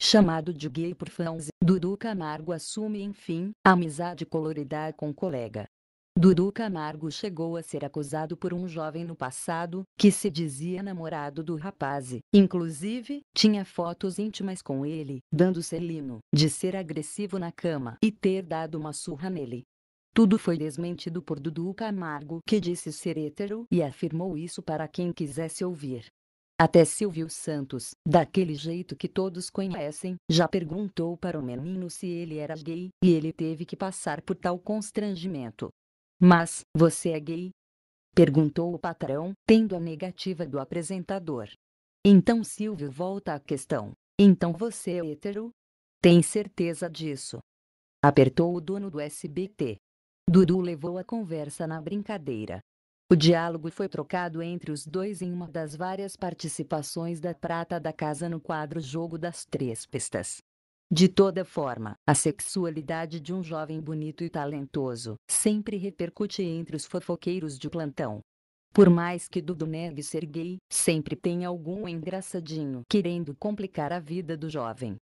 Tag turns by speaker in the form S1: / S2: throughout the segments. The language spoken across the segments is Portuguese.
S1: chamado de gay por fãs, Dudu Camargo assume enfim, amizade colorida com colega. Dudu Camargo chegou a ser acusado por um jovem no passado, que se dizia namorado do rapaz, inclusive, tinha fotos íntimas com ele, dando selino, de ser agressivo na cama e ter dado uma surra nele. Tudo foi desmentido por Dudu Camargo, que disse ser hétero e afirmou isso para quem quisesse ouvir. Até Silvio Santos, daquele jeito que todos conhecem, já perguntou para o menino se ele era gay, e ele teve que passar por tal constrangimento. Mas, você é gay? Perguntou o patrão, tendo a negativa do apresentador. Então Silvio volta à questão. Então você é hétero? Tem certeza disso? Apertou o dono do SBT. Dudu levou a conversa na brincadeira. O diálogo foi trocado entre os dois em uma das várias participações da Prata da Casa no quadro Jogo das Três Pistas. De toda forma, a sexualidade de um jovem bonito e talentoso sempre repercute entre os fofoqueiros de plantão. Por mais que Dudu negue ser gay, sempre tem algum engraçadinho querendo complicar a vida do jovem.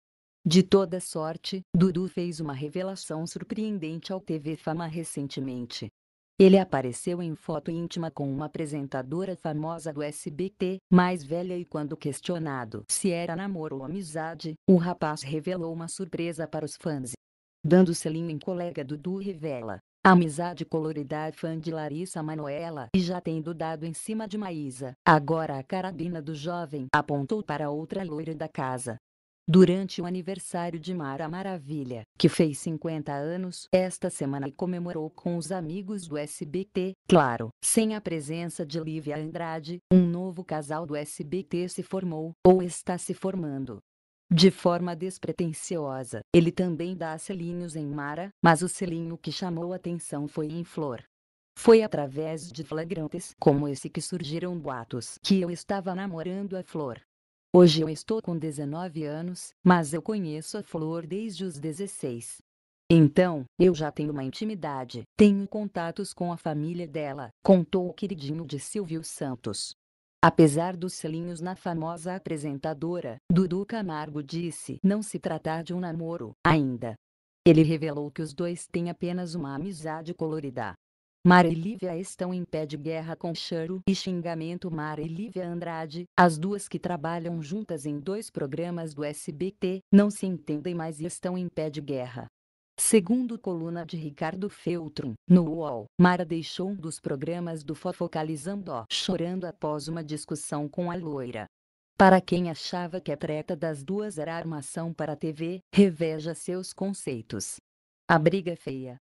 S1: De toda sorte, Dudu fez uma revelação surpreendente ao TV Fama recentemente, ele apareceu em foto íntima com uma apresentadora famosa do SBT, mais velha e quando questionado se era namoro ou amizade, o rapaz revelou uma surpresa para os fãs. Dando selinho em colega Dudu revela, a amizade colorida é fã de Larissa Manoela e já tendo dado em cima de Maísa, agora a carabina do jovem apontou para outra loira da casa. Durante o aniversário de Mara Maravilha, que fez 50 anos esta semana e comemorou com os amigos do SBT, claro, sem a presença de Lívia Andrade, um novo casal do SBT se formou, ou está se formando. De forma despretensiosa, ele também dá selinhos em Mara, mas o selinho que chamou atenção foi em Flor. Foi através de flagrantes como esse que surgiram boatos que eu estava namorando a Flor. Hoje eu estou com 19 anos, mas eu conheço a flor desde os 16. Então, eu já tenho uma intimidade, tenho contatos com a família dela, contou o queridinho de Silvio Santos. Apesar dos selinhos na famosa apresentadora, Dudu Camargo disse não se tratar de um namoro, ainda. Ele revelou que os dois têm apenas uma amizade colorida. Mara e Lívia estão em pé de guerra com choro e xingamento Mara e Lívia Andrade, as duas que trabalham juntas em dois programas do SBT, não se entendem mais e estão em pé de guerra. Segundo coluna de Ricardo Feltrum, no UOL, Mara deixou um dos programas do Fofocalizando ó, chorando após uma discussão com a loira. Para quem achava que a treta das duas era armação para a TV, reveja seus conceitos. A briga é feia,